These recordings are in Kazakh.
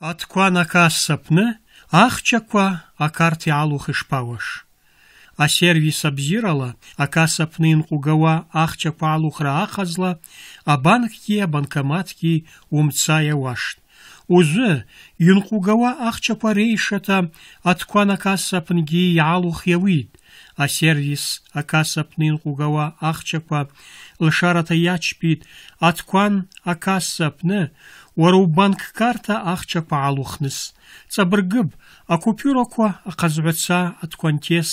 Аткуанака ахчаква ахчақәа акарҭ иаалухышԥауаш. Асервис абзиарала акасса аԥны инҟәугауа палухра алухра ахазла а абанкоматгьы умца иауашт. Узы инҟәугауа ахчақәа реишата аткуан акасса аԥнгьы иаалух иауит. асервис акасса аԥны инҟәугауа ахчақәа лшарата иачпит аткуан Уара убанк-карта ахчақәа аалухныс, ҵабыргып, акупюрақәа аҟазҳәаца аткәантес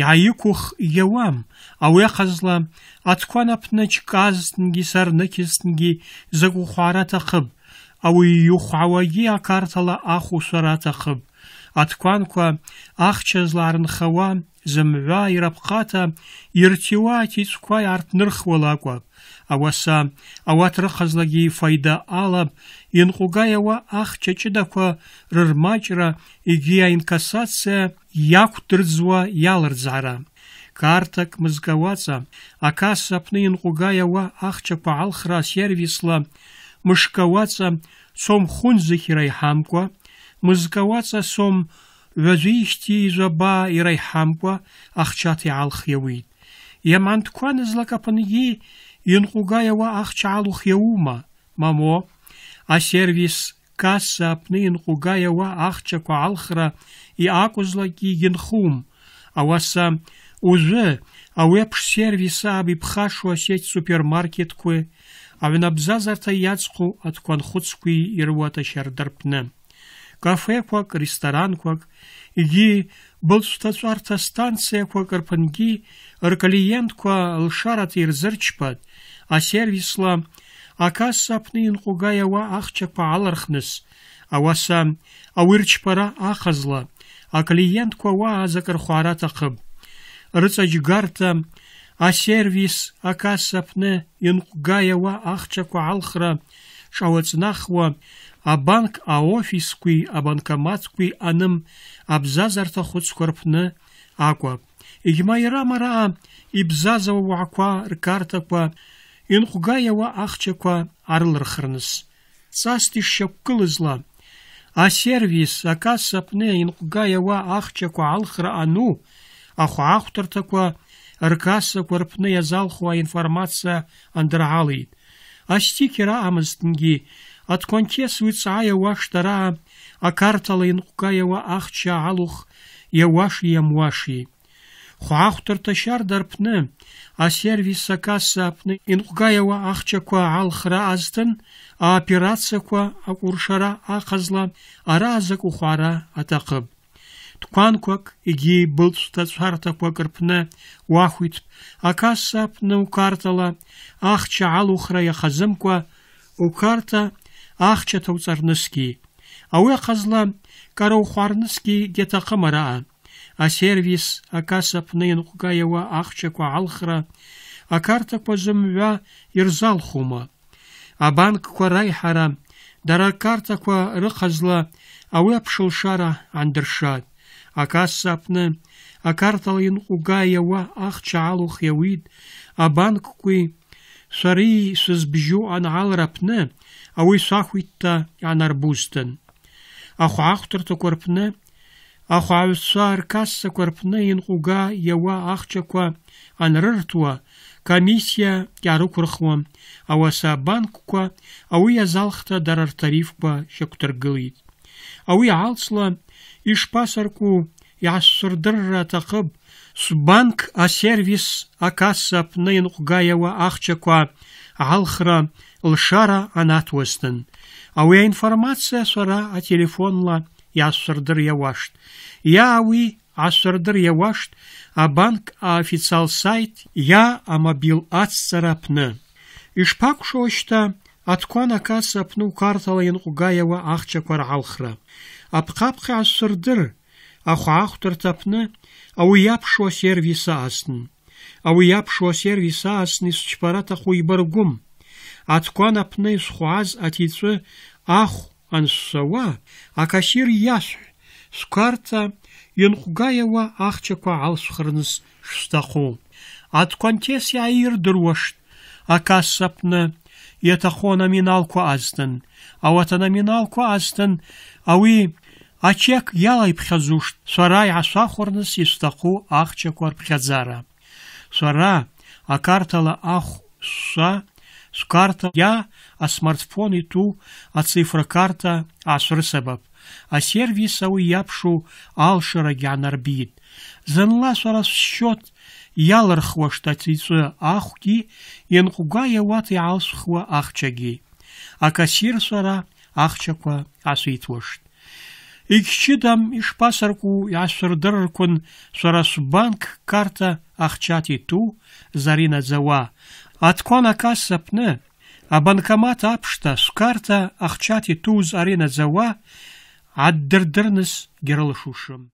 иааиқәых иауам, ауи ахъазла аткван апны чказтынгьи сарныкьызтынгьи закӏ ухвгӏара атахъыпӏ, ауи йухвгӏауагьи акартала ахушвара атахъыпӏ. Аткванква ахча зларынхауа зымҩа ираԥҟата иртиуа аҭицәқәа иаартнырхуа лакәап ауаса ауат рыхазлагьы фаида алаб инҟәыгаиауа ахча ҷыдақәа рырмаҷра егьи аинкассациа иақәдырӡуа иалырӡаара карҭак мызгауаҵа акасса аҟны инҟәыгаиауа ахчақәа алхра асервисла мышкауаҵа сом хәын зыхьра иҳамкуа мызкауаҵа сом ვაზიშტი ზაბა ირაიჰამკვა ახჩათი ალხიევით იამანთქვან ზლაკაფონიი ინყუგაევა ახჩალუ ხიეუმა мамо а сервис касса пнин хугаева ахча квалхра и акузлаки генхум а васа уже а веб сервиса би пхашу сеть супермаркетку а винабзазарта яцху аткван хуцкви ирвата шардарпна кафеқәак, ресторанқәак, егьи былҵәҭаҵәарҭа станциақәак рԥынгьы рклиентқәа лшарата ирзырчпатә асервисла акасса аҟны инҟәыга иауа ахчақәа алырхныс ауаса ауирчпара ахазла аклиентқәа уаазак рхәаара аҭахым а асервис акасса сапны инҟәга иауа ахчақәа алхра а банк а абанк а абанкоматқәеи аным абзазарҭа хәыцқәа рԥны акәа егьма иара мараа ибзазауа уаақәа ркартақәа инҟәгаиауа ахчақәа арлырхырныс А сервис, асервис акасса аҟны инҟәгаиауа ахчаква алхра ану ахәаахәҭарҭақәа ркассақәа рԥны иазалхуа информация андраалеит астикер амызтынгьи атконтес уицааиауа штараа акартала инкъвгайауа ахча гӏалух йауаши йамуаши хвгӏахвтырта щарда рпны асервис акасса апны инкъвгайауа ахчаква а операция аоперацияква акӏуршара ахъазла араъа закӏ ухвгӏара атахъыпӏ ткәанқәак егьи былҵәҭацәарҭақәак рпны уахәитәп акасса апны укартала ахча алухра иахазымкәа укарта ахча ҭауҵарнысгьы ауи ахъазла кӏара ухәарнысгьы гьаҭахъым А сервис акасса апны ианкъвга йауа ахчаква гӏалхра акартаква зымгӏва йырзалхума абанкква райхӏара дара акартаква рыхъазла ауи апшылшара гӏандыршатӏ акасса аҟны акартала ианҟуга иауа ахча алухь иауит абанкқәеи шәареи шәызбжьу анҳалра аҟны ауаҩ шәахәитта иаанарбузтын ахәаахәҭырҭақәа рҟны ахәааҩцәа ркассақәа рҟны ианҟуга иауа ахчақәа анрырҭуа комиссиа иаарықәырхуа ауаса абанкқәа ауи иазалхта дара ртарифқәа шьақәдыргылеит ауи аалцла ишпасарку иаасырдырра аҭахып сбанк асервис акасса аҟны инҟәгаиауа ахчақәа алхра лшара информация ауи а сара ателефонла иаасырдыриауашт Я ауи банк а официал сайт я амобил ацҵара аԥны ишԥакәшоушьҭа аҭқәан акасса пну укарҭала ианҟәгаиауа ахчақәа ралхра апҟапҟа аасырдыр ахәаахәҭырҭа аԥны сервиса иаԥшуа асервис аасны ауаҩ иаԥшуа асервис аасны апны аҭаху ибаргәым ах ансауа исхәааз аҭиҵәы скарта ансшауа акашьыр иасҳә сқәарҭа инҟәгаиауа ахчақәа алсхырныс шсҭаху аҭкәанҭес иааирдыруашт акассаҟны иаҭаху астын. Ау ата аноминалқәа астын, Ауи ачек иалаиԥхьаӡушт шәара иаасахәарныс исҭаху ахчақәа рԥхьаӡара. Шәара акартала ахә шәа шәкарта иа асмартфон итәу ацифракарта аасрысабап. Асервис ауи иаԥшу алшарагьы аанарбит. Зынла шәара шәшьот иалырхуашт аҭиҵәы ахәгьы, ианҟәга иауата иаалсхуа ахчагьы. Акассирцәара ахчақа асуитвошт. Икчидам ишпасарку яшырдыркун сорас банк карта ахчати ту зарина зава. Атқона кассапны а банкомат апшта с карта ахчати ту зарина зава аддырдырныс герылышушым.